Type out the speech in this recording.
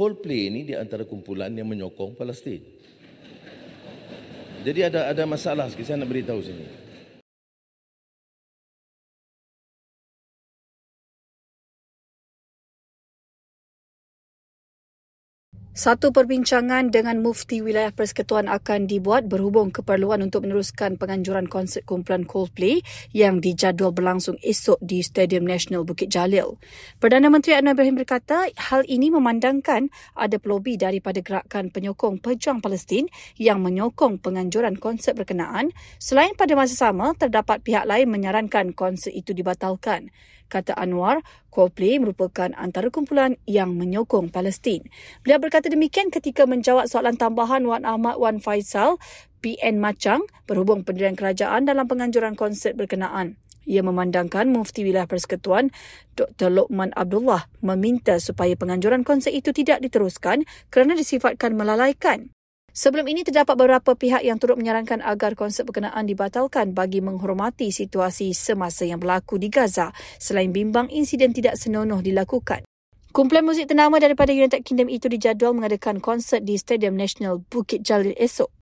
Coldplay ini di antara kumpulan yang menyokong Palestin. Jadi ada ada masalah sikit saya nak beritahu sini. Satu perbincangan dengan Mufti Wilayah Persekutuan akan dibuat berhubung keperluan untuk meneruskan penganjuran konsert kumpulan Coldplay yang dijadual berlangsung esok di Stadium Nasional Bukit Jalil. Perdana Menteri Anwar Ibrahim berkata hal ini memandangkan ada pelobi daripada gerakan penyokong pejuang Palestin yang menyokong penganjuran konsert berkenaan. Selain pada masa sama, terdapat pihak lain menyarankan konsert itu dibatalkan. Kata Anwar, Coldplay merupakan antara kumpulan yang menyokong Palestin. Beliau berkata berkata demikian ketika menjawab soalan tambahan Wan Ahmad Wan Faisal, PN Macang, berhubung pendirian kerajaan dalam penganjuran konsert berkenaan. Ia memandangkan Mufti Wilayah Persekutuan Dr. Lokman Abdullah meminta supaya penganjuran konsert itu tidak diteruskan kerana disifatkan melalaikan. Sebelum ini terdapat beberapa pihak yang turut menyarankan agar konsep berkenaan dibatalkan bagi menghormati situasi semasa yang berlaku di Gaza selain bimbang insiden tidak senonoh dilakukan. Kumpulan muzik ternama daripada United Kingdom itu dijadual mengadakan konsert di Stadium National Bukit Jalil esok.